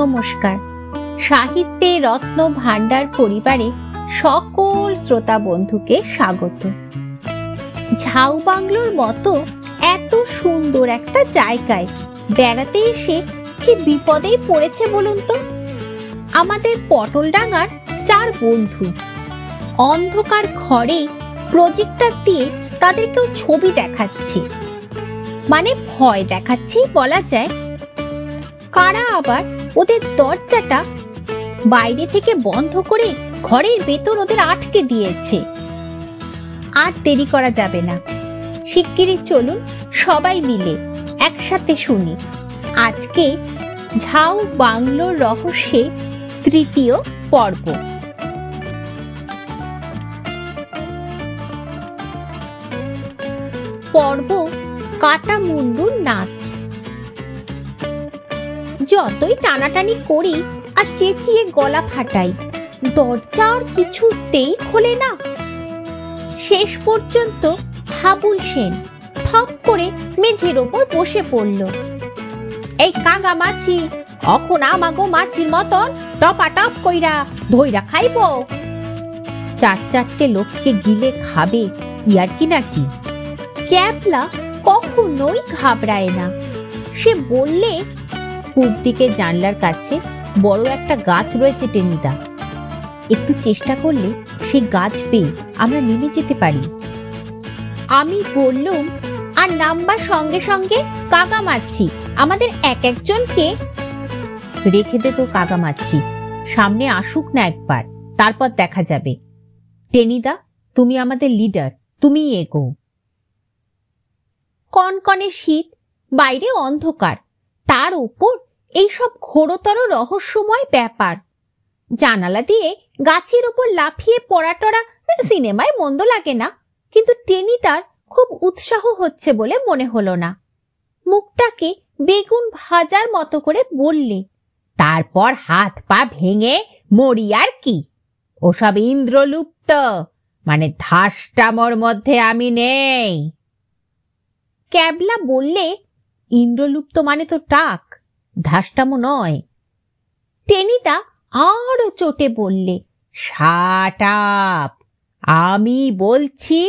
নমস্কার সাহিত্যে রত্ন ভাণ্ডার পরিবারে সকল শ্রোতা বন্ধুকে স্বাগত ঝাউ বাংলোর মতো এত সুন্দর একটা জায়গায় বেড়াতে এসে কি বিপদেই পড়েছে বলুন তো আমাদের পটলডাঙ্গার চার বন্ধু অন্ধকার ঘরে প্রজেক্টর দিয়ে তাদের কেউ ছবি দেখাচ্ছে মানে ভয় দেখাচ্ছেই বলা যায় কারা আবার ওদের দরজাটা বাইরে থেকে বন্ধ করে ঘরের ভেতর ওদের আটকে দিয়েছে আর দেরি করা যাবে না শিগগিরই চলুন সবাই মিলে একসাথে শুনি আজকে ঝাউ বাংলোর রহস্যে তৃতীয় পর্ব পর্ব কাটা মুন্ডুর নাচ যতই টানাটানি করি আর চেঁচিয়ে গলা ফাটাই দরজা আর কিছুতেই খোলে না শেষ পর্যন্ত হাবুল সেন থপ করে মেঝের ওপর বসে পড়ল এই কাগা মাছি অখন আমাগো মাছির মতন টপা টপ কইরা ধইরা খাইব চার চারটে লোককে গিলে খাবে ইয়ার কি নাকি ক্যাপলা কখনোই ঘাবড়ায় না সে বললে পূর্ব দিকে জানলার কাছে বড় একটা গাছ রয়েছে টেনিদা একটু চেষ্টা করলে সেই গাছ পেয়ে আমরা নেমে যেতে পারি আমি বললুম আর নাম্বার সঙ্গে সঙ্গে কাকা মারছি আমাদের এক একজনকে রেখে দে তো কাকা মারছি সামনে আসুক না একবার তারপর দেখা যাবে টেনিদা তুমি আমাদের লিডার তুমি এগো কনকনে শীত বাইরে অন্ধকার তার উপর এইসব ঘোরতর রহস্যময় ব্যাপার জানালা দিয়ে গাছের উপর লাফিয়ে পড়াটরা সিনেমায় মন্দ লাগে না কিন্তু টেনি তার খুব উৎসাহ হচ্ছে বলে মনে হলো না মুখটাকে বেগুন ভাজার মতো করে বললে তারপর হাত পা ভেঙে মরি আর কি ওসব ইন্দ্রলুপ্ত মানে ধাসটামর মধ্যে আমি নেই ক্যাবলা বললে ইন্দ্রলুপ্ত মানে তো টাক ধাসটামো নয় টেনিদা আরো চোটে বললে শাট আমি বলছি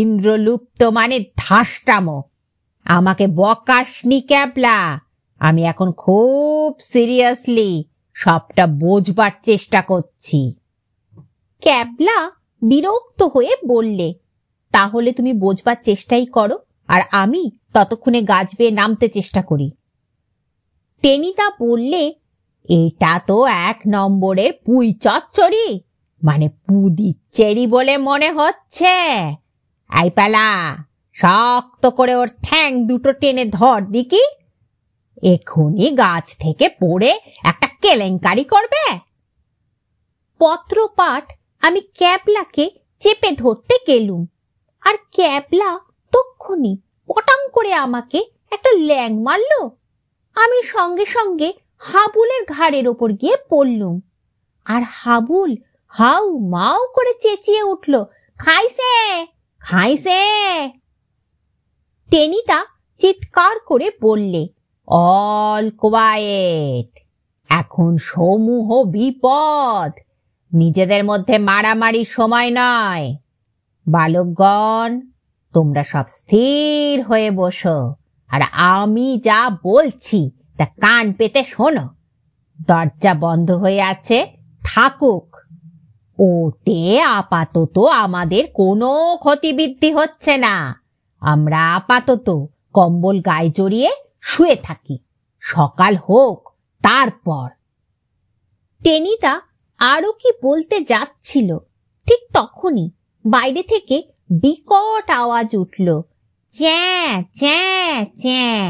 ইন্দ্রলুপ্ত মানে ধাসটামো আমাকে বকাসনি ক্যাবলা আমি এখন খুব সিরিয়াসলি সবটা বোঝবার চেষ্টা করছি ক্যাবলা বিরক্ত হয়ে বললে তাহলে তুমি বোঝবার চেষ্টাই করো আর আমি ততক্ষণে গাছ বেয়ে নামতে চেষ্টা করি টেনিদা বললে এটা তো এক নম্বরের পুই চচ্চড়ি মানে পুদি চেরি বলে মনে হচ্ছে আই পালা শক্ত করে ওর ঠ্যাং দুটো টেনে ধর দিকি এখনই গাছ থেকে পড়ে একটা কেলেঙ্কারি করবে পত্রপাঠ আমি ক্যাবলাকে চেপে ধরতে গেলুম আর ক্যাবলা তক্ষণি পটাং করে আমাকে একটা ল্যাং মারল আমি সঙ্গে সঙ্গে হাবুলের ঘাড়ের ওপর গিয়ে পড়লুম আর হাবুল হাউ মাউ করে চেঁচিয়ে উঠল খাইছে খাইছে টেনিতা চিৎকার করে বললে অল কোয়ায়েট এখন সমূহ বিপদ নিজেদের মধ্যে মারামারি সময় নয় বালকগণ তোমরা সব স্থির হয়ে বসো আর আমি যা বলছি তা কান পেতে শোনো দরজা বন্ধ হয়ে আছে থাকুক ওতে আপাতত আমাদের কোনো ক্ষতিবৃদ্ধি হচ্ছে না আমরা আপাতত কম্বল গায়ে জড়িয়ে শুয়ে থাকি সকাল হোক তারপর টেনিদা আরো কি বলতে যাচ্ছিল ঠিক তখনই বাইরে থেকে বিকট আওয়াজ উঠল চ্যাঁ চ্যাঁ চ্যাঁ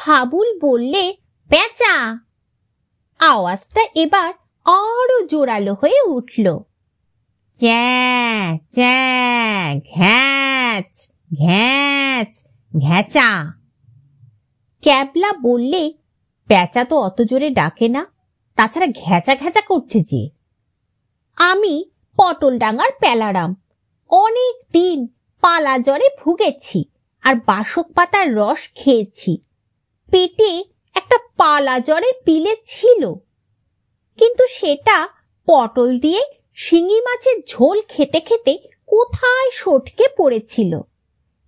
হাবুল বললে পেঁচা আওয়াজটা এবার আরো জোরালো হয়ে উঠল চ্যাঁ চ্যাঁ ঘ্যাচ ঘ্যাচ ঘ্যাচা ক্যাবলা বললে প্যাঁচা তো অত জোরে ডাকে না তাছাড়া ঘ্যাচা ঘ্যাচা করছে যে আমি পটল ডাঙার প্যালারাম অনেক দিন পালা জ্বরে ভুগেছি আর বাসক পাতার রস খেয়েছি পেটে একটা পালা জ্বরে পিলে ছিল কিন্তু সেটা পটল দিয়ে শিঙি মাছের ঝোল খেতে খেতে কোথায় সটকে পড়েছিল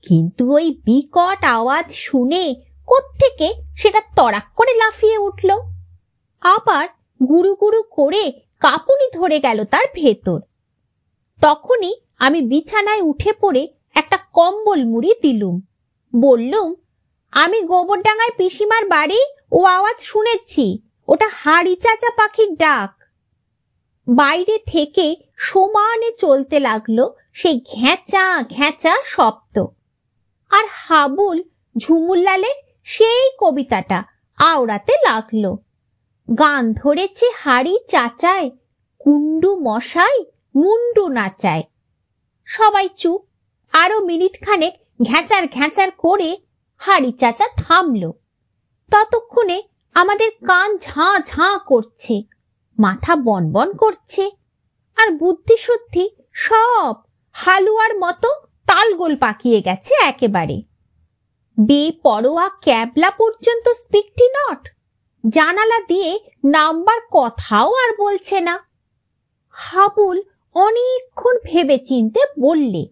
কিন্তু ওই বিকট আওয়াজ শুনে কোত্থেকে সেটা তড়াক করে লাফিয়ে উঠল আবার গুড়ু গুড়ু করে কাঁপুনি ধরে গেল তার ভেতর তখনই আমি বিছানায় উঠে পড়ে একটা কম্বল মুড়ি দিলুম বললুম আমি গোবরডাঙায় পিসিমার বাড়ি ও আওয়াজ শুনেছি ওটা হাড়ি চাচা পাখির ডাক বাইরে থেকে সমানে চলতে লাগলো সেই ঘ্যাঁচা ঘ্যাঁচা শব্দ আর হাবুল লালের সেই কবিতাটা আওড়াতে লাগলো গান ধরেছে হাড়ি চাচায় কুন্ডু মশাই মুন্ডু নাচায় সবাই চুপ আরো মিনিট খানেক ঘ্যাঁচার ঘ্যাঁচার করে হাড়ি চাচা থামল ততক্ষণে আমাদের কান ঝাঁ ঝাঁ করছে মাথা বনবন করছে আর বুদ্ধি সত্যি সব হালুয়ার মতো তালগোল পাকিয়ে গেছে একেবারে বেপরোয়া ক্যাবলা পর্যন্ত স্পিকটি নট জানালা দিয়ে নাম্বার কথাও আর বলছে না হাবুল অনেকক্ষণ ভেবে চিনতে বললে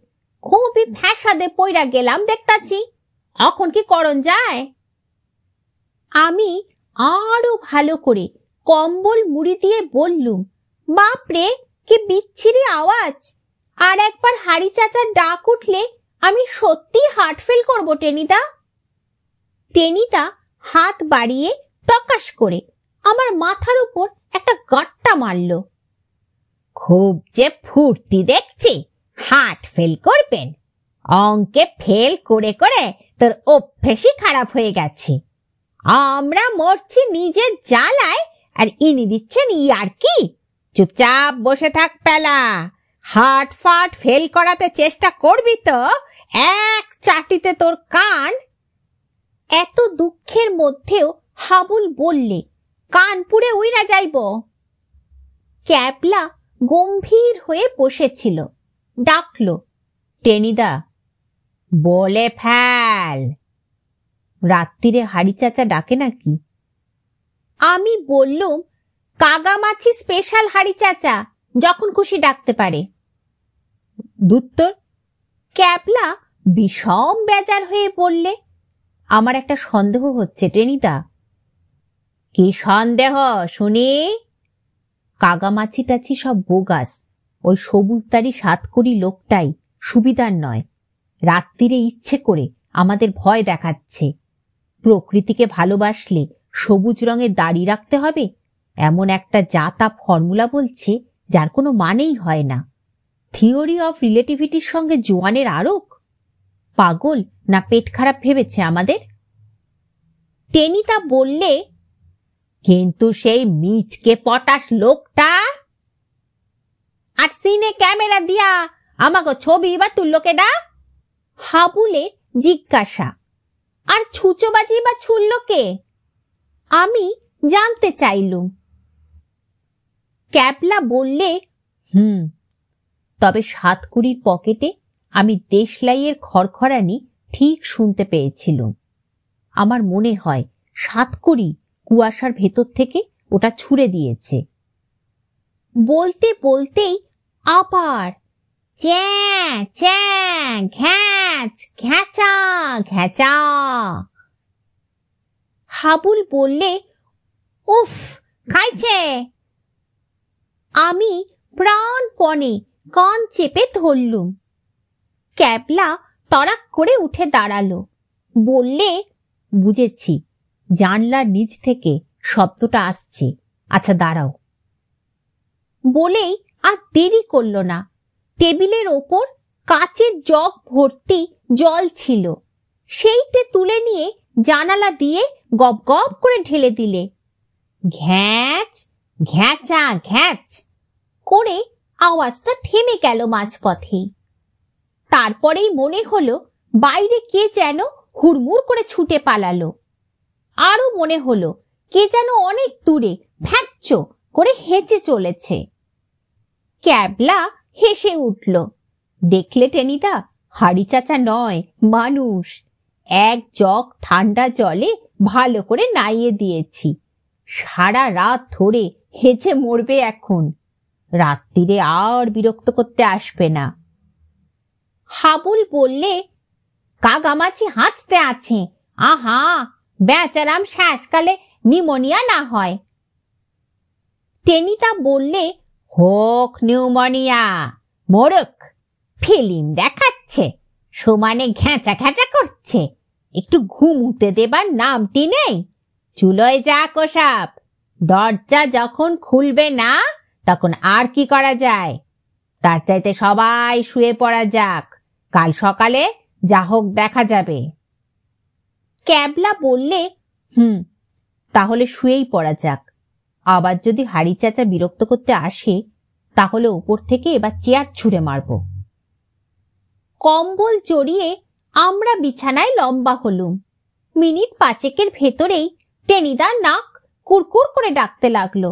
খুবই ফ্যাসাদে পইরা গেলাম দেখতাছি এখন কি করণ যায় আমি আরো ভালো করে কম্বল মুড়ি দিয়ে বললুম বাপরে কি বিচ্ছিরি আওয়াজ আর একবার হাড়ি চাচার ডাক উঠলে আমি সত্যি হার্ট ফেল করবো টেনিদা টেনিদা হাত বাড়িয়ে প্রকাশ করে আমার মাথার উপর একটা গাট্টা মারল খুব যে ফুর্তি দেখছি হাট ফেল করবেন অঙ্কে ফেল করে করে তোর অভ্যেসই খারাপ হয়ে গেছে আমরা মরছি নিজের জ্বালায় আর ইনি দিচ্ছেন ই আর কি চুপচাপ বসে থাক পেলা হাট ফাট ফেল করাতে চেষ্টা করবি তো এক চাটিতে তোর কান এত দুঃখের মধ্যেও হাবুল বললে কানপুরে উইরা যাইব ক্যাবলা গম্ভীর হয়ে বসেছিল ডাকল টেনিদা বলে ফেল রাত্রিরে হাড়ি চাচা ডাকে নাকি আমি বললুম কাগামাছি স্পেশাল হাড়ি চাচা যখন খুশি ডাকতে পারে দুত্তর ক্যাবলা বিষম বেজার হয়ে বললে আমার একটা সন্দেহ হচ্ছে টেনিদা কি সন্দেহ শুনি কাগামাছি টাছি সব বোগাস ওই সবুজদারি সাত কোটি লোকটাই সুবিধার নয় রাত্রিরে ইচ্ছে করে আমাদের ভয় দেখাচ্ছে প্রকৃতিকে ভালোবাসলে সবুজ রঙে দাড়ি রাখতে হবে এমন একটা যা তা ফর্মুলা বলছে যার কোনো মানেই হয় না থিওরি অফ রিলেটিভিটির সঙ্গে জোয়ানের আরোক পাগল না পেট খারাপ ভেবেছে আমাদের টেনি তা বললে কিন্তু সেই মিচকে পটাশ লোকটা আর সিনে ক্যামেরা দিয়া আমাকে ছবি বা তুললোকে ডা হাবুলে জিজ্ঞাসা আর ছুচোবাজি বা ছুললোকে আমি জানতে চাইলুম ক্যাবলা বললে হুম তবে সাতকুড়ির পকেটে আমি দেশলাইয়ের খড়খড়ানি ঠিক শুনতে পেয়েছিলুম আমার মনে হয় সাতকুড়ি কুয়াশার ভেতর থেকে ওটা ছুঁড়ে দিয়েছে বলতে বলতেই আবার চ্যা চ্যা হাবুল বললে উফ খাইছে আমি প্রাণপণে কান চেপে ধরলুম ক্যাবলা তড়াক করে উঠে দাঁড়ালো বললে বুঝেছি জানলার নিচ থেকে শব্দটা আসছে আচ্ছা দাঁড়াও বলেই আর দেরি করল না টেবিলের ওপর কাচের জগ ভর্তি জল ছিল সেইটে তুলে নিয়ে জানালা দিয়ে গপ গপ করে ঢেলে দিলে ঘ্যাঁচ ঘ্যাঁচা ঘ্যাঁচ করে আওয়াজটা থেমে গেল মাঝপথেই তারপরেই মনে হলো বাইরে কে যেন হুড়মুড় করে ছুটে পালালো আরো মনে হলো কে যেন অনেক দূরে ভ্যাকচ করে হেঁচে চলেছে ক্যাবলা হেসে উঠল দেখলে টেনিদা হাড়ি চাচা নয় মানুষ এক জগ ঠান্ডা জলে ভালো করে নাইয়ে দিয়েছি সারা রাত ধরে হেঁচে মরবে এখন রাত্রিরে আর বিরক্ত করতে আসবে না হাবুল বললে কাগামাছি হাঁচতে আছে আহা বেচারাম শ্বাসকালে নিউমোনিয়া না হয় টেনিতা বললে হোক নিউমোনিয়া মোরক ফিলিম দেখাচ্ছে সমানে ঘ্যাঁচা ঘ্যাঁচা করছে একটু ঘুমুতে দেবার নামটি নেই চুলোয় যা কোষাপ দরজা যখন খুলবে না তখন আর কি করা যায় তার চাইতে সবাই শুয়ে পড়া যাক কাল সকালে যা হোক দেখা যাবে ক্যাবলা বললে হুম তাহলে শুয়েই পড়া যাক আবার যদি হাড়ি চাচা বিরক্ত করতে আসে তাহলে উপর থেকে এবার চেয়ার ছুঁড়ে মারব কম্বল জড়িয়ে আমরা বিছানায় লম্বা হলুম মিনিট পাঁচেকের ভেতরেই টেনিদা নাক কুরকুর করে ডাকতে লাগলো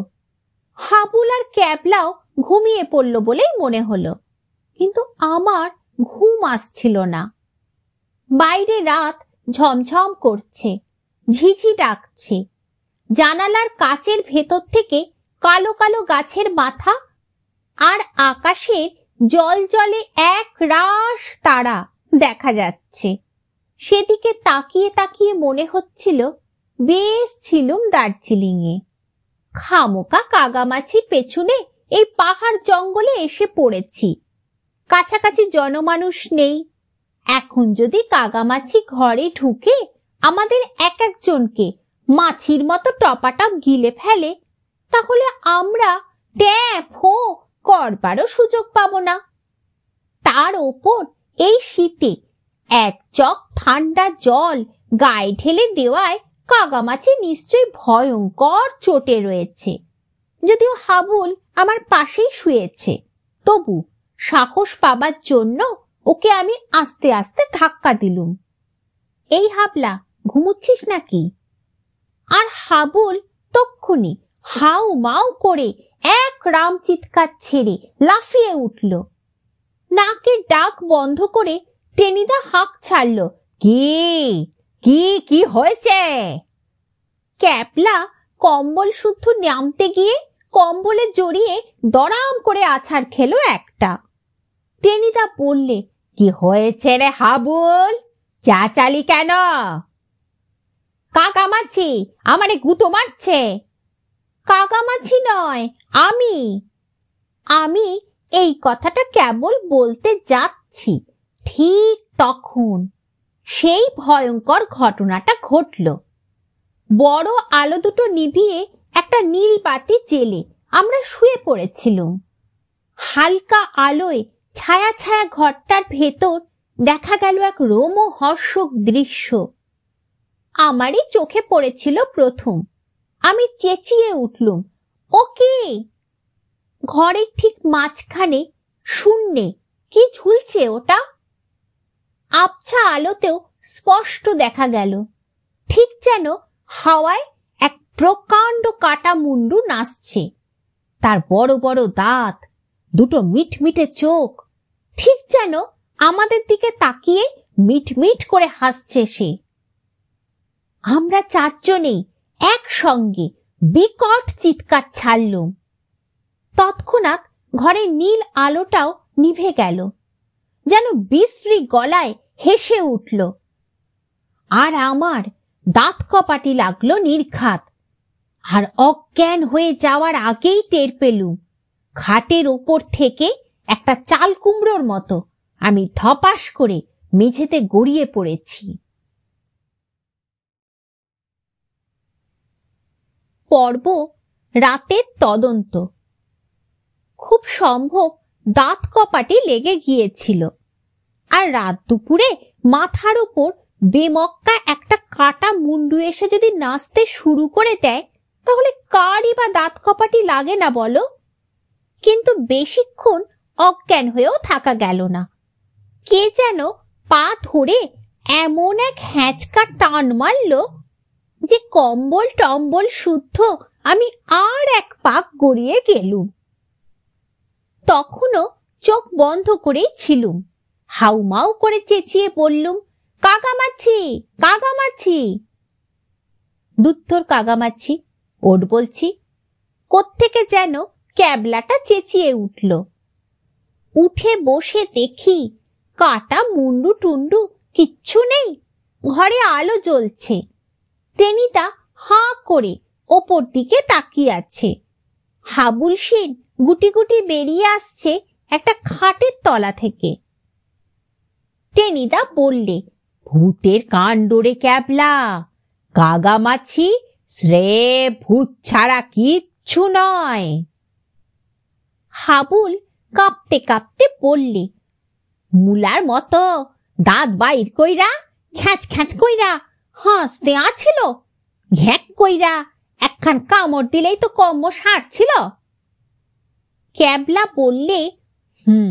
হাবুল আর ক্যাবলাও ঘুমিয়ে পড়ল বলেই মনে হলো কিন্তু আমার ঘুম আসছিল না বাইরে রাত ঝমঝম করছে ঝিঝি ডাকছে জানালার কাচের ভেতর থেকে কালো কালো গাছের মাথা আর আকাশের জল জলে এক রাস তারা দেখা যাচ্ছে সেদিকে তাকিয়ে তাকিয়ে মনে হচ্ছিল বেশ ছিলুম দার্জিলিংয়ে খামোকা কাগামাছির পেছনে এই পাহাড় জঙ্গলে এসে পড়েছি কাছাকাছি জনমানুষ নেই এখন যদি কাগামাছি ঘরে ঢুকে আমাদের এক একজনকে মাছির মতো টপাটপ গিলে ফেলে তাহলে আমরা ট্যাপ হো করবারও সুযোগ পাব না তার ওপর এই শীতে এক চক ঠান্ডা জল গায়ে ঢেলে দেওয়ায় কাগামাছি নিশ্চয়ই ভয়ঙ্কর চোটে রয়েছে যদিও হাবুল আমার পাশেই শুয়েছে তবু সাহস পাবার জন্য ওকে আমি আস্তে আস্তে ধাক্কা দিলুম এই হাবলা ঘুমুচ্ছিস নাকি আর হাবুল তক্ষুনি হাউ মাউ করে এক রাম চিৎকার ছেড়ে লাফিয়ে উঠল নাকের ডাক বন্ধ করে টেনিদা হাঁক ছাড়ল কি কি কি হয়েছে ক্যাপলা কম্বল শুদ্ধ নামতে গিয়ে কম্বলে জড়িয়ে দরাম করে আছাড় খেলো একটা টেনিদা পড়লে কি হয়েছে রে হাবুল চালি কেন কাকা মাছি আমারে গুঁতো মারছে কাকা মাছি নয় আমি আমি এই কথাটা কেবল বলতে যাচ্ছি ঠিক তখন সেই ভয়ঙ্কর ঘটনাটা ঘটল বড় আলো দুটো নিভিয়ে একটা নীল বাতি জেলে আমরা শুয়ে পড়েছিলুম হালকা আলোয় ছায়া ছায়া ঘরটার ভেতর দেখা গেল এক রোমহর্ষক দৃশ্য আমারই চোখে পড়েছিল প্রথম আমি চেঁচিয়ে উঠলুম ওকে ঘরের ঠিক মাঝখানে শূন্যে কি ঝুলছে ওটা আবছা আলোতেও স্পষ্ট দেখা গেল ঠিক যেন হাওয়ায় এক প্রকাণ্ড কাটা মুন্ডু নাচছে তার বড় বড় দাঁত দুটো মিটমিটে চোখ ঠিক যেন আমাদের দিকে তাকিয়ে মিটমিট করে হাসছে সে আমরা চারজনেই একসঙ্গে বিকট চিৎকার ছাড়লুম তৎক্ষণাৎ ঘরের নীল আলোটাও নিভে গেল যেন বিশ্রী গলায় হেসে উঠল আর আমার দাঁত কপাটি লাগলো নির্ঘাত আর অজ্ঞান হয়ে যাওয়ার আগেই টের পেলুম খাটের ওপর থেকে একটা চাল কুমড়োর মতো আমি ধপাস করে মেঝেতে গড়িয়ে পড়েছি পর্ব রাতের তদন্ত খুব সম্ভব দাঁত কপাটে লেগে গিয়েছিল আর রাত দুপুরে মাথার ওপর বেমক্কা একটা কাটা মুন্ডু এসে যদি নাচতে শুরু করে দেয় তাহলে কারই বা দাঁত কপাটি লাগে না বলো কিন্তু বেশিক্ষণ অজ্ঞান হয়েও থাকা গেল না কে যেন পা ধরে এমন এক হ্যাঁচকা টান মারল যে কম্বল টম্বল শুদ্ধ আমি আর এক পাক গড়িয়ে গেলুম তখনও চোখ বন্ধ করেই ছিলুম হাউমাউ করে চেঁচিয়ে বললুম কাগামাচ্ছি কাগামাচ্ছি দুত্তর কাগামাচ্ছি ওট বলছি কোত্থেকে যেন ক্যাবলাটা চেঁচিয়ে উঠল উঠে বসে দেখি কাটা মুন্ডু টুন্ডু কিচ্ছু নেই ঘরে আলো জ্বলছে টেনিদা হাঁ করে ওপর দিকে তাকিয়ে আছে হাবুল সেন গুটি গুটি বেরিয়ে আসছে একটা খাটের তলা থেকে টেনিদা বললে ভূতের কান ডোরে ক্যাবলা মাছি শ্রে ভূত ছাড়া কিচ্ছু নয় হাবুল কাঁপতে কাঁপতে পড়লি মুলার মতো দাঁত বাইর কইরা খ্যাঁচ খ্যাঁচ কইরা হাসতে আছিল ঘ্যাঁক কইরা একখান কামড় দিলেই তো কম্ম সারছিল ক্যাবলা বললে হুম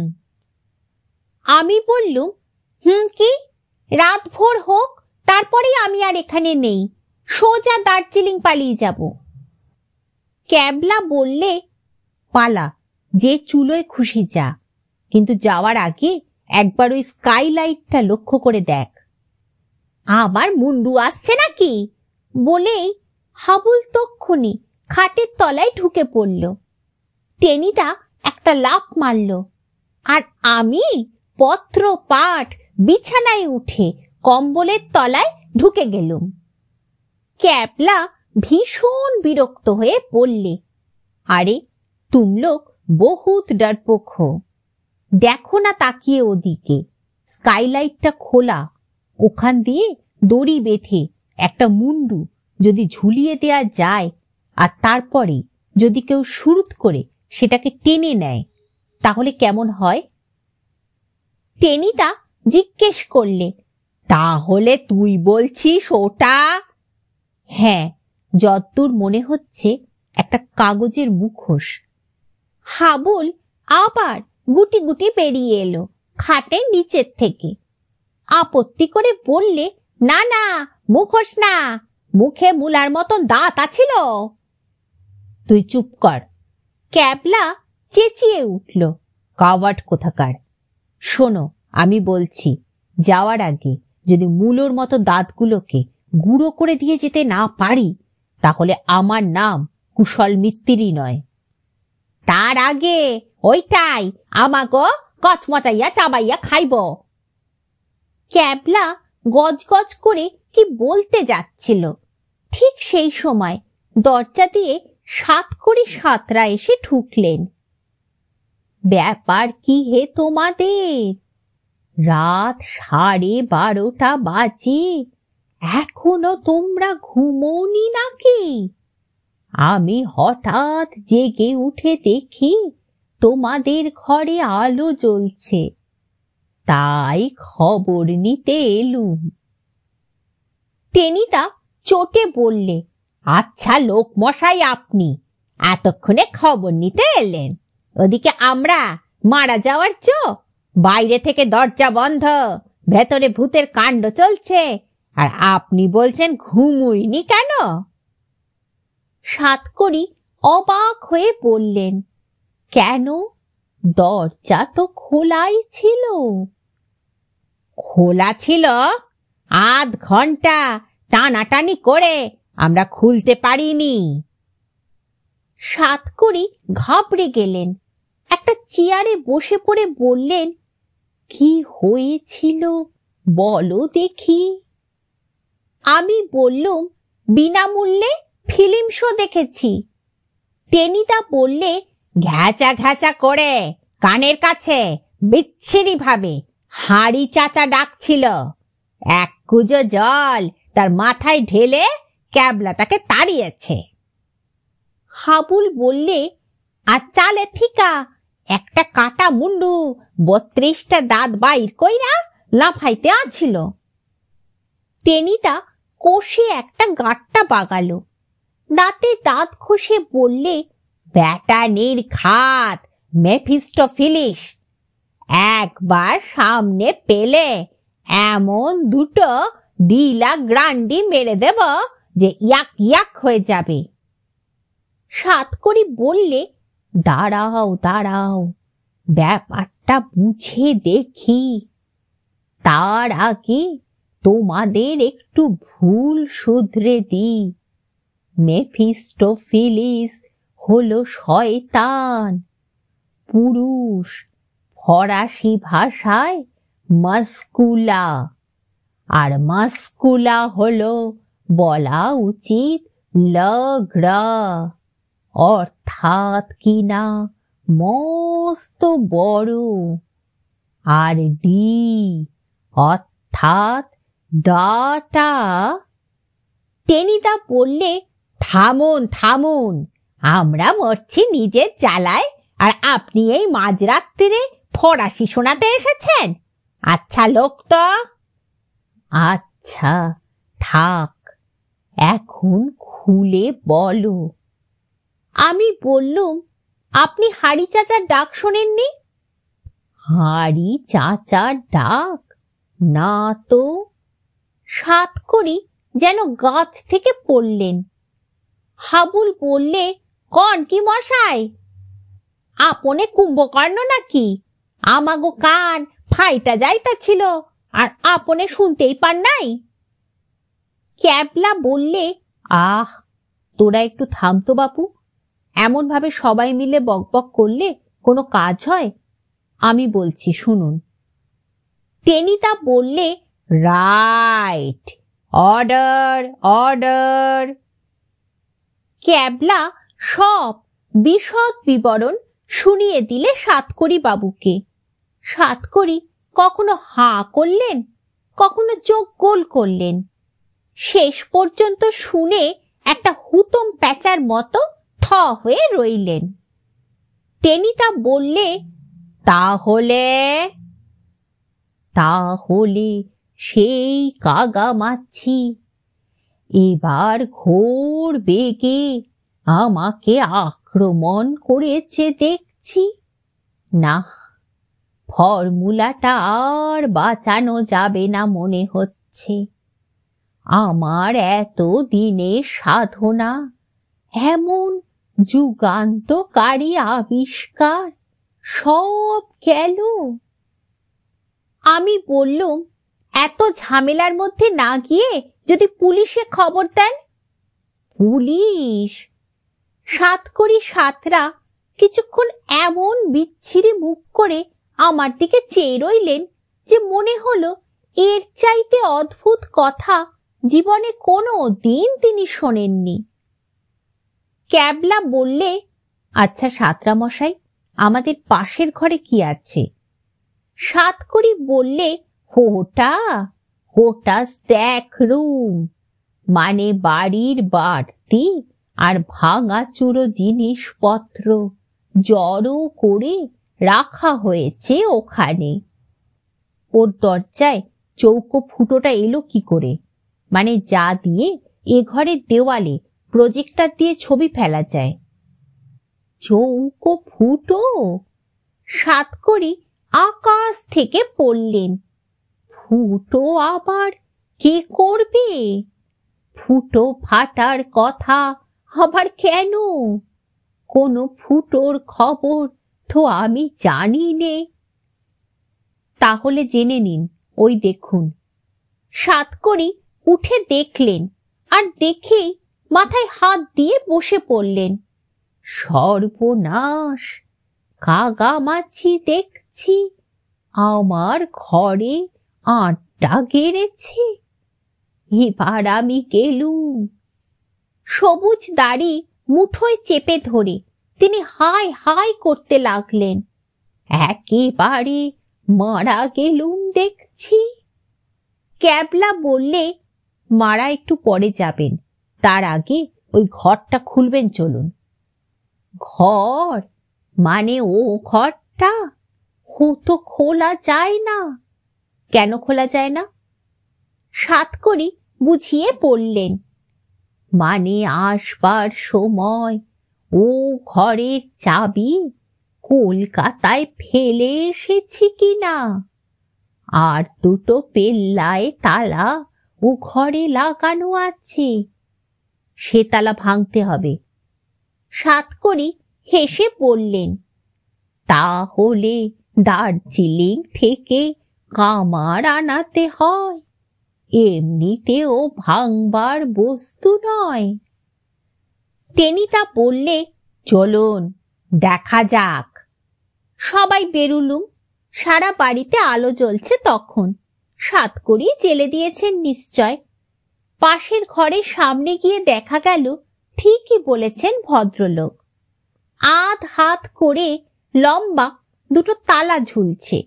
আমি বললুম হুম কি রাত ভোর হোক তারপরেই আমি আর এখানে নেই সোজা দার্জিলিং পালিয়ে যাব ক্যাবলা বললে পালা যে চুলোয় খুশি যা কিন্তু যাওয়ার আগে একবার ওই স্কাইলাইটটা লক্ষ্য করে দেখ আবার মুন্ডু আসছে নাকি বলেই হাবুল তক্ষণি খাটের তলায় ঢুকে পড়ল টেনিদা একটা লাফ মারল আর আমি পত্র পাঠ বিছানায় উঠে কম্বলের তলায় ঢুকে গেলুম ক্যাবলা ভীষণ বিরক্ত হয়ে পড়লে আরে তুমলোক বহুত ডারপক্ষ দেখো না তাকিয়ে ওদিকে স্কাইলাইটটা খোলা ওখান দিয়ে দড়ি বেঁধে একটা মুন্ডু যদি ঝুলিয়ে দেয়া যায় আর তারপরে যদি কেউ শুরুত করে সেটাকে টেনে নেয় তাহলে কেমন হয় টেনিদা জিজ্ঞেস করলে তাহলে তুই বলছিস ওটা হ্যাঁ যতদূর মনে হচ্ছে একটা কাগজের মুখোশ হাবুল আবার গুটি গুটি বেরিয়ে এলো খাটের নিচের থেকে আপত্তি করে বললে না না মুখোশ না মুখে মুলার মতন দাঁত আছিল তুই চুপ কর ক্যাবলা চেঁচিয়ে উঠল কাওয়াট কোথাকার শোনো আমি বলছি যাওয়ার আগে যদি মূলোর মতো দাঁতগুলোকে গুঁড়ো করে দিয়ে যেতে না পারি তাহলে আমার নাম কুশল মিত্তিরই নয় তার আগে ওইটাই আমাকে কচমচাইয়া চাবাইয়া খাইব ক্যাবলা গজগজ করে কি বলতে যাচ্ছিল ঠিক সেই সময় দরজা দিয়ে সাত করে সাতরা এসে ঠুকলেন ব্যাপার কি হে তোমাদের রাত সাড়ে বারোটা বাজে এখনো তোমরা ঘুমোনি নাকি আমি হঠাৎ জেগে উঠে দেখি তোমাদের ঘরে আলো জ্বলছে তাই খবর নিতে এলুম টেনিদা চোটে বললে আচ্ছা লোক মশাই আপনি এতক্ষণে খবর নিতে এলেন ওদিকে আমরা মারা যাওয়ার চো বাইরে থেকে দরজা বন্ধ ভেতরে ভূতের কাণ্ড চলছে আর আপনি বলছেন ঘুমুইনি কেন সাতকড়ি অবাক হয়ে বললেন কেন দরজা তো খোলাই ছিল খোলা ছিল আধ ঘন্টা টানাটানি করে আমরা খুলতে পারিনি সাতকড়ি ঘাবড়ে গেলেন একটা চেয়ারে বসে পড়ে বললেন কি হয়েছিল বলো দেখি আমি বললুম বিনামূল্যে ফিল্ম শো দেখেছি টেনিদা বললে ঘ্যাচা ঘ্যাচা করে কানের কাছে বিচ্ছিরি ভাবে হাড়ি চাচা ডাকছিল এক কুজো জল তার মাথায় ঢেলে ক্যাবলা তাকে তাড়িয়েছে হাবুল বললে চালে থিকা একটা কাটা মুন্ডু বত্রিশটা দাঁত বাইর কইরা লাফাইতে আছিল টেনিদা কষে একটা গাঁটটা বাগালো দাঁতে দাঁত খুশে বললে ব্যাটানির খাত মেফিস্টোফিলিস একবার সামনে পেলে এমন দুটো দিলা গ্রান্ডি মেরে দেব যে ইয়াক ইয়াক হয়ে যাবে সাত করি বললে দাঁড়াও দাঁড়াও ব্যাপারটা বুঝে দেখি তার আগে তোমাদের একটু ভুল শুধরে দিই মেফিস্টোফিলিস হলো শয়তান পুরুষ ফরাসি ভাষায় মাস্কুলা আর মাস্কুলা হলো বলা উচিত লগ্র অর্থাৎ কিনা মস্ত বড় আর ডি অর্থাৎ ডাটা টেনিদা বললে থামুন থামুন আমরা মরছি নিজের জ্বালায় আর আপনি এই মাঝরাত্রিরে ফরাসি শোনাতে এসেছেন আচ্ছা লোক তো আচ্ছা থাক এখন খুলে বলো আমি বললুম আপনি হাড়ি চাচার ডাক শোনেননি হাড়ি চাচার ডাক না তো সাত করি যেন গাছ থেকে পড়লেন হাবুল বললে কন কি মশাই আপনে কুম্ভকর্ণ নাকি আমাগো কান ফাইটা ছিল আর আপনে শুনতেই পার নাই ক্যাবলা বললে আহ তোরা একটু থামতো বাপু এমনভাবে সবাই মিলে বকবক করলে কোনো কাজ হয় আমি বলছি শুনুন টেনিতা বললে রাইট অর্ডার অর্ডার ক্যাবলা সব বিশদ বিবরণ শুনিয়ে দিলে সাতকড়ি বাবুকে সাতকড়ি কখনো হা করলেন কখনো চোখ গোল করলেন শেষ পর্যন্ত শুনে একটা হুতম প্যাচার মতো থ হয়ে রইলেন টেনিতা বললে তাহলে তাহলে সেই কাগা মাছি এবার ঘোর বেগে আমাকে আক্রমণ করেছে দেখছি না ফর্মুলাটা আর বাঁচানো যাবে না মনে হচ্ছে আমার এত দিনের সাধনা এমন যুগান্তকারী আবিষ্কার সব গেল আমি বললুম এত ঝামেলার মধ্যে না গিয়ে যদি পুলিশে খবর দেন পুলিশ সাত করি সাতরা কিছুক্ষণ এমন বিচ্ছিরি মুখ করে আমার দিকে চেয়ে রইলেন যে মনে হলো এর চাইতে অদ্ভুত কথা জীবনে কোনো দিন তিনি শোনেননি ক্যাবলা বললে আচ্ছা সাতরা মশাই আমাদের পাশের ঘরে কি আছে সাত করি বললে হোটা গোটা স্ট্যাক রুম মানে বাড়ির বাড়তি আর ভাঙা চুরো জিনিসপত্র জড়ো করে রাখা হয়েছে ওখানে ওর দরজায় চৌকো ফুটোটা এলো কি করে মানে যা দিয়ে এ ঘরের দেওয়ালে প্রজেক্টার দিয়ে ছবি ফেলা যায় চৌকো ফুটো সাত করি আকাশ থেকে পড়লেন ফুটো আবার কে করবে ফুটো ফাটার কথা আবার কেন কোনো ফুটোর খবর তো আমি জানি নে তাহলে জেনে নিন ওই দেখুন সাত করি উঠে দেখলেন আর দেখেই মাথায় হাত দিয়ে বসে পড়লেন সর্বনাশ কাগামাছি দেখছি আমার ঘরে আটটা গেড়েছে এবার আমি গেলুম সবুজ দাড়ি মুঠোয় চেপে ধরে তিনি হাই হাই করতে লাগলেন একেবারে মারা গেলুম দেখছি ক্যাবলা বললে মারা একটু পরে যাবেন তার আগে ওই ঘরটা খুলবেন চলুন ঘর মানে ও ঘরটা হতো তো খোলা যায় না কেন খোলা যায় না সাত করি বুঝিয়ে পড়লেন মানে আসবার সময় ও ঘরের চাবি কলকাতায় ফেলে এসেছি কিনা আর দুটো পেল্লায় তালা ও ঘরে লাগানো আছে সে তালা ভাঙতে হবে সাত করি হেসে পড়লেন তাহলে দার্জিলিং থেকে কামার আনাতে হয় এমনিতেও ভাঙবার বস্তু নয় টেনিতা বললে চলুন দেখা যাক সবাই বেরুলুম সারা বাড়িতে আলো জ্বলছে তখন সাত করি জেলে দিয়েছেন নিশ্চয় পাশের ঘরের সামনে গিয়ে দেখা গেল ঠিকই বলেছেন ভদ্রলোক আধ হাত করে লম্বা দুটো তালা ঝুলছে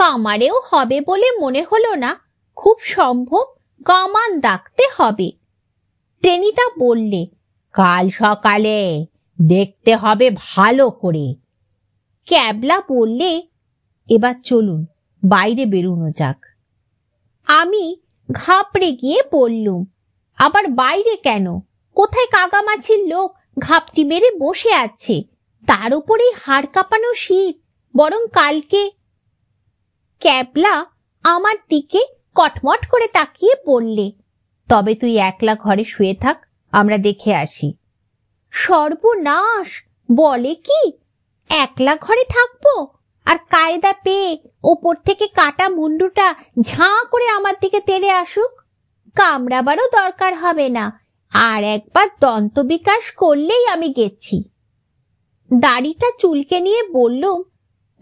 কামারেও হবে বলে মনে হলো না খুব সম্ভব গামান ডাকতে হবে টেনিদা বললে কাল সকালে দেখতে হবে ভালো করে ক্যাবলা বললে এবার চলুন বাইরে বেরোনো যাক আমি ঘাপড়ে গিয়ে বললুম আবার বাইরে কেন কোথায় কাগামাছির লোক ঘাপটি মেরে বসে আছে তার উপরেই হাড় কাঁপানো শীত বরং কালকে ক্যাবলা আমার দিকে কটমট করে তাকিয়ে পড়লে তবে তুই একলা ঘরে শুয়ে থাক আমরা দেখে আসি সর্বনাশ বলে কি একলা ঘরে থাকবো আর কায়দা পেয়ে ওপর থেকে কাটা মুন্ডুটা ঝাঁ করে আমার দিকে তেড়ে আসুক কামড়াবারও দরকার হবে না আর একবার দন্ত বিকাশ করলেই আমি গেছি দাড়িটা চুলকে নিয়ে বললুম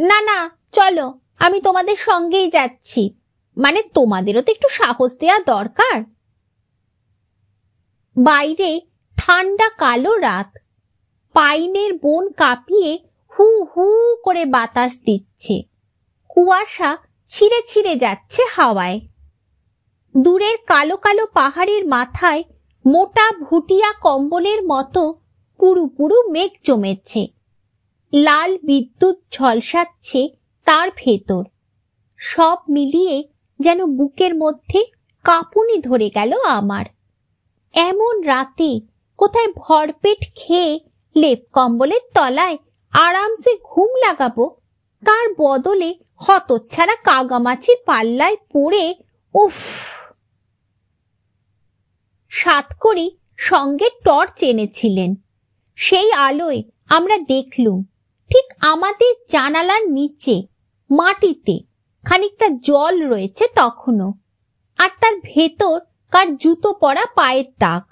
না না চলো আমি তোমাদের সঙ্গেই যাচ্ছি মানে তোমাদেরও তো একটু সাহস দেওয়া দরকার বাইরে ঠান্ডা কালো রাত পাইনের বন কাঁপিয়ে হু হু করে বাতাস দিচ্ছে কুয়াশা ছিঁড়ে ছিঁড়ে যাচ্ছে হাওয়ায় দূরের কালো কালো পাহাড়ের মাথায় মোটা ভুটিয়া কম্বলের মতো পুরু পুরু মেঘ জমেছে লাল বিদ্যুৎ ঝলসাচ্ছে তার ভেতর সব মিলিয়ে যেন বুকের মধ্যে কাঁপুনি ধরে গেল আমার এমন রাতে কোথায় ভরপেট খেয়ে লেপ কম্বলের তলায় আরামসে ঘুম লাগাবো তার বদলে হতচ্ছাড়া কাগামাছি পাল্লায় পড়ে উফ সাত করি সঙ্গে টর্চ এনেছিলেন সেই আলোয় আমরা দেখলুম ঠিক আমাদের জানালার নিচে মাটিতে খানিকটা জল রয়েছে তখনও আর তার ভেতর কার জুতো পরা পায়ের তাক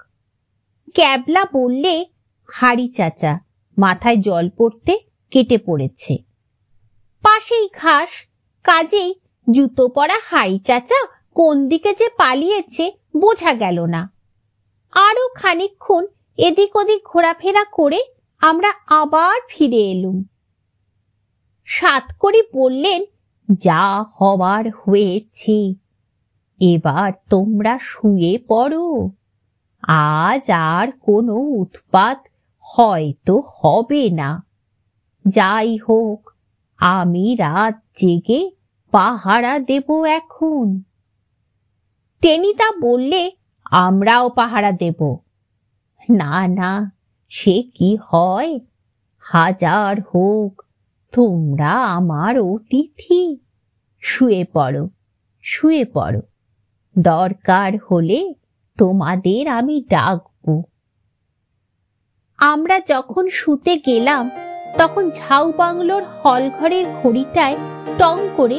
ক্যাবলা বললে হাড়ি চাচা মাথায় জল পড়তে কেটে পড়েছে পাশেই ঘাস কাজেই জুতো পরা হাড়ি চাচা কোন দিকে যে পালিয়েছে বোঝা গেল না আরো খানিক্ষণ এদিক ওদিক ঘোরাফেরা করে আমরা আবার ফিরে এলুম সাত করে বললেন যা হবার হয়েছে এবার তোমরা শুয়ে পড়ো আজ আর কোনো উৎপাত হয়তো হবে না যাই হোক আমি রাত জেগে পাহারা দেব এখন টেনিতা বললে আমরাও পাহারা দেব না না সে কি হয় হাজার হোক তোমরা আমার অতিথি শুয়ে পড়ো শুয়ে পড়ো দরকার হলে তোমাদের আমি ডাকব আমরা যখন শুতে গেলাম তখন ঝাউ বাংলোর হল ঘরের ঘড়িটায় টং করে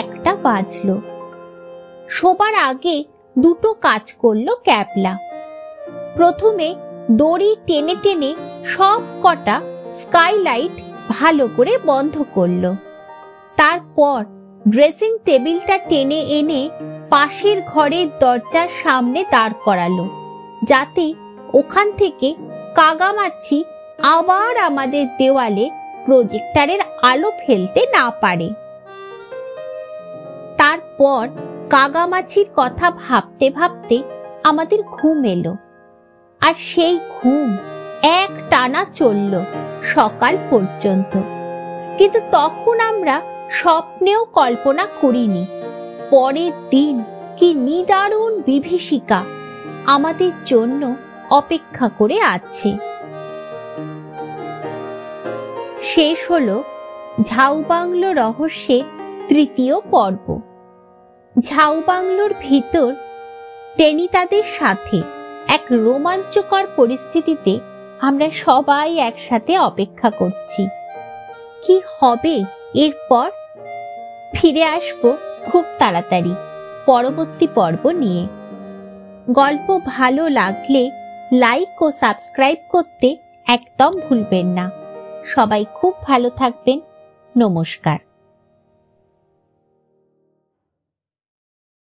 একটা বাজল শোবার আগে দুটো কাজ করলো ক্যাবলা প্রথমে দড়ি টেনে টেনে সব কটা স্কাইলাইট ভালো করে বন্ধ করল তারপর ড্রেসিং টেবিলটা টেনে এনে পাশের ঘরের দরজার সামনে দাঁড় করালো যাতে ওখান থেকে কাগামাছি আবার আমাদের দেওয়ালে প্রজেক্টারের আলো ফেলতে না পারে তারপর কাগামাছির কথা ভাবতে ভাবতে আমাদের ঘুম এলো আর সেই ঘুম এক টানা চলল সকাল পর্যন্ত কিন্তু তখন আমরা স্বপ্নেও কল্পনা করিনি পরের দিন কি নিদারুণ বিভীষিকা আমাদের জন্য অপেক্ষা করে আছে শেষ হল ঝাউবাংলো রহস্যের তৃতীয় পর্ব ঝাউবাংলোর ভিতর টেনিতাদের সাথে এক রোমাঞ্চকর পরিস্থিতিতে আমরা সবাই একসাথে অপেক্ষা করছি কি হবে এরপর ফিরে আসব খুব তাড়াতাড়ি পরবর্তী পর্ব নিয়ে গল্প ভালো লাগলে লাইক ও সাবস্ক্রাইব করতে একদম ভুলবেন না সবাই খুব ভালো থাকবেন নমস্কার